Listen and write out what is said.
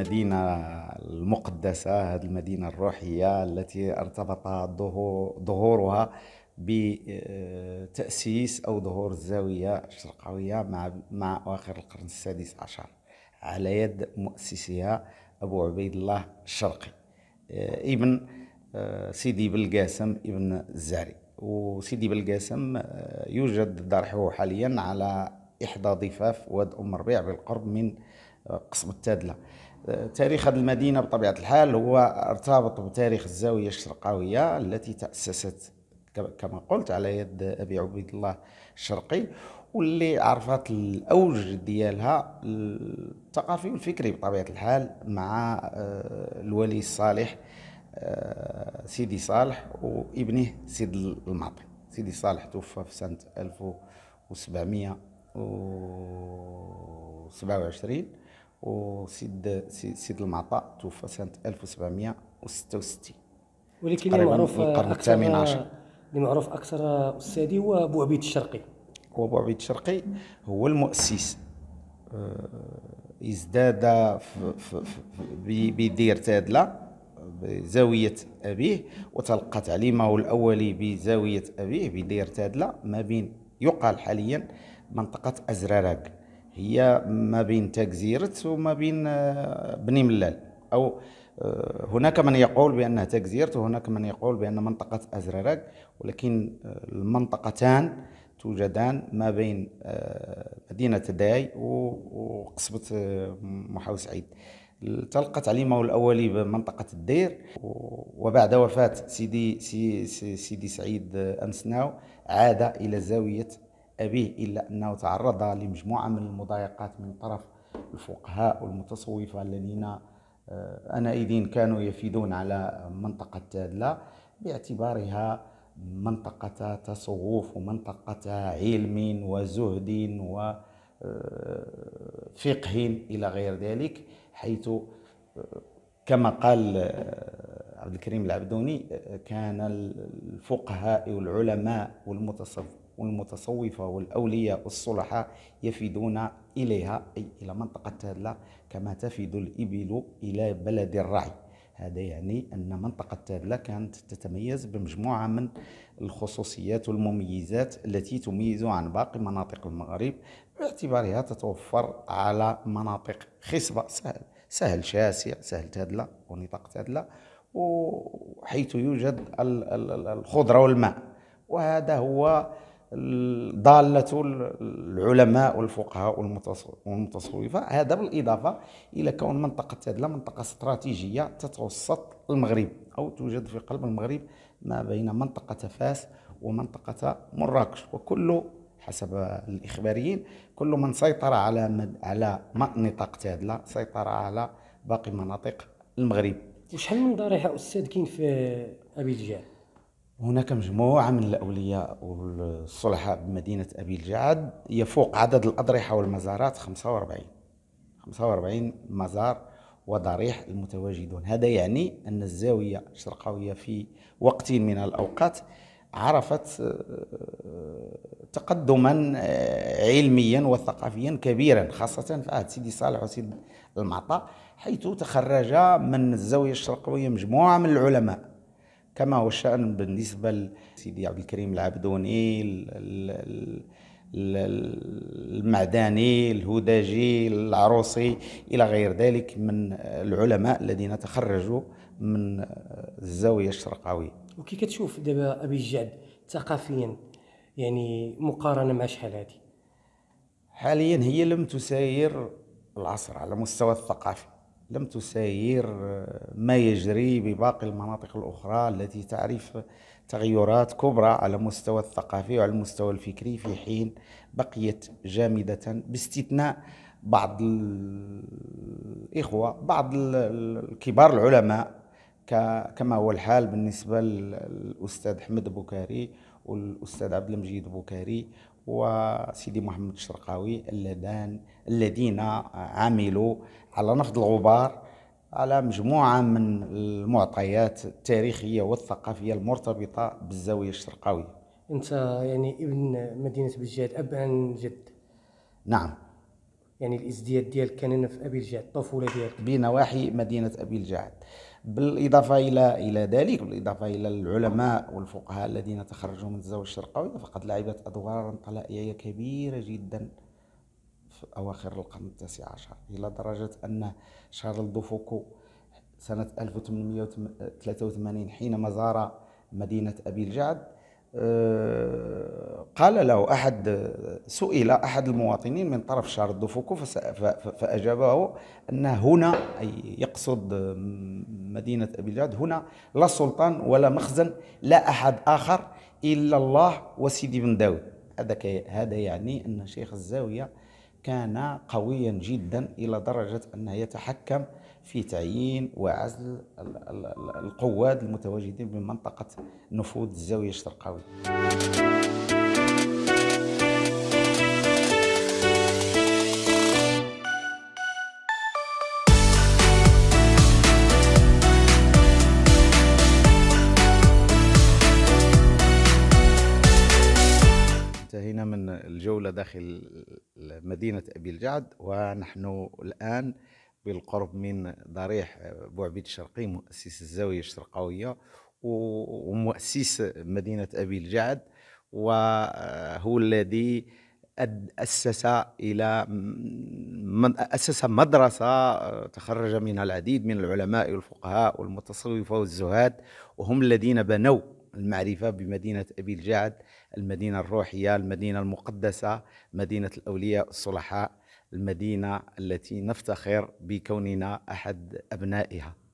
المدينة المقدسة هذه المدينة الروحية التي ارتبط ظهورها بتأسيس أو ظهور الزاوية الشرقاوية مع مع أواخر القرن السادس عشر على يد مؤسسها أبو عبيد الله الشرقي آه، ابن آه، سيدي بلقاسم ابن الزاري وسيدي بلقاسم آه، يوجد درحه حاليا على إحدى ضفاف واد أم الربيع بالقرب من قصب التادله آه، تاريخ هذه المدينه بطبيعه الحال هو ارتبط بتاريخ الزاويه الشرقاويه التي تاسست كما قلت على يد ابي عبيد الله الشرقي واللي عرفت الاوج ديالها الثقافي والفكري بطبيعه الحال مع آه، الولي الصالح آه، سيدي صالح وابنه سيد المعطي سيدي صالح توفى في سنه 1727 وسيد سيد المعطاء توفى سنه 1766 ولكن اللي معروف اكثر اللي معروف اكثر استاذي هو ابو عبيد الشرقي هو ابو عبيد الشرقي هو المؤسس آه، ازداد بدير تادله بزاوية أبيه وتلقى تعليمه الأولي بزاوية أبيه بدير تادلة ما بين يقال حاليا منطقة أزراراك هي ما بين تكزيرت وما بين آه، بني ملال أو آه، هناك من يقول بأنها تكزيرت وهناك من يقول بأن منطقة ازرارك ولكن آه، المنطقتان توجدان ما بين مدينة داي وقصبة محاو سعيد تلقى تعليمه الأولي بمنطقة الدير وبعد وفاة سيدي, سيدي سعيد أنسناو عاد إلى زاوية أبيه إلا أنه تعرض لمجموعة من المضايقات من طرف الفقهاء والمتصوفة الذين آه، أنا إذين كانوا يفيدون على منطقة تادلة باعتبارها منطقة تصوف ومنطقة علم وزهد وفقه آه، إلى غير ذلك حيث آه، كما قال عبد الكريم العبدوني كان الفقهاء والعلماء والمتصوفين والمتصوفة والأولياء الصلحاء يفدون إليها أي إلى منطقة تادلة كما تفد الإبل إلى بلد الرعي هذا يعني أن منطقة تادلة كانت تتميز بمجموعة من الخصوصيات والمميزات التي تميز عن باقي مناطق المغرب باعتبارها تتوفر على مناطق خصبة سهل سهل شاسع سهل تادلة ونطاق تادلة وحيث يوجد الخضرة والماء وهذا هو ضالة العلماء والفقهاء والمتصوفة هذا بالإضافة إلى كون منطقة تادلة منطقة استراتيجية تتوسط المغرب أو توجد في قلب المغرب ما بين منطقة فاس ومنطقة مراكش وكل حسب الإخباريين كل من سيطر على مد... على نطاق تادلة سيطر على باقي مناطق المغرب وشحال من ضريحة أستاذ كاين في أبي دجال؟ هناك مجموعة من الأولياء والصلحاء بمدينة أبي الجعد يفوق عدد الأضرحة والمزارات 45 45 مزار وضريح المتواجدون هذا يعني أن الزاوية الشرقاوية في وقت من الأوقات عرفت آه، تقدما آه، علميا وثقافيا كبيرا خاصة في عهد سيدي صالح وسيد المعطى حيث تخرج من الزاوية الشرقاوية مجموعة من العلماء كما هو الشأن بالنسبة لسيدي عبد الكريم العبدوني المعداني الهداجي العروسي إلى غير ذلك من العلماء الذين تخرجوا من الزاوية الشرقاوية وكي كتشوف دابا أبي الجعد ثقافيا يعني مقارنة مع شحال هذه حاليا هي لم تساير العصر على مستوى الثقافي لم تساير آه، ما يجري بباقي المناطق الأخرى التي تعرف تغيرات كبرى على المستوى الثقافي وعلى المستوى الفكري في حين بقيت جامدة باستثناء بعض الإخوة بعض الكبار العلماء كما هو الحال بالنسبة للأستاذ أحمد بوكاري والأستاذ عبد المجيد بوكاري وسيدي محمد الشرقاوي اللذان الذين عملوا على نفض الغبار على مجموعة من المعطيات التاريخية والثقافية المرتبطة بالزاوية الشرقاوية أنت يعني ابن مدينة بجاد أب عن جد نعم يعني الازدياد ديالك كان في أبي الجعد الطفولة ديالك بنواحي مدينة أبي الجعد بالاضافه الى الى ذلك بالاضافه الى العلماء والفقهاء الذين تخرجوا من الزاويه الشرقاويه فقد لعبت ادوارا طلائعيه كبيره جدا في اواخر القرن التاسع عشر الى درجه ان شارل دوفوكو سنه 1883 حينما زار مدينه ابي الجعد آه، قال له احد سئل احد المواطنين من طرف شارل دوفوكو فاجابه ان هنا اي يقصد مدينة أبي الجعد هنا لا سلطان ولا مخزن لا أحد آخر إلا الله وسيدي بن داود هذا هذا يعني أن شيخ الزاوية كان قويا جدا إلى درجة أنه يتحكم في تعيين وعزل القواد المتواجدين بمنطقة نفوذ الزاوية الشرقاوية جولة داخل مدينة أبي الجعد ونحن الآن بالقرب من ضريح بوعبيد الشرقي مؤسس الزاوية الشرقاوية ومؤسس مدينة أبي الجعد وهو الذي أسس إلى من أسس مدرسة آه، تخرج منها العديد من العلماء والفقهاء والمتصوفة والزهاد وهم الذين بنوا المعرفة بمدينة أبي الجعد المدينة الروحية المدينة المقدسة مدينة الأولياء الصلحاء المدينة التي نفتخر بكوننا أحد أبنائها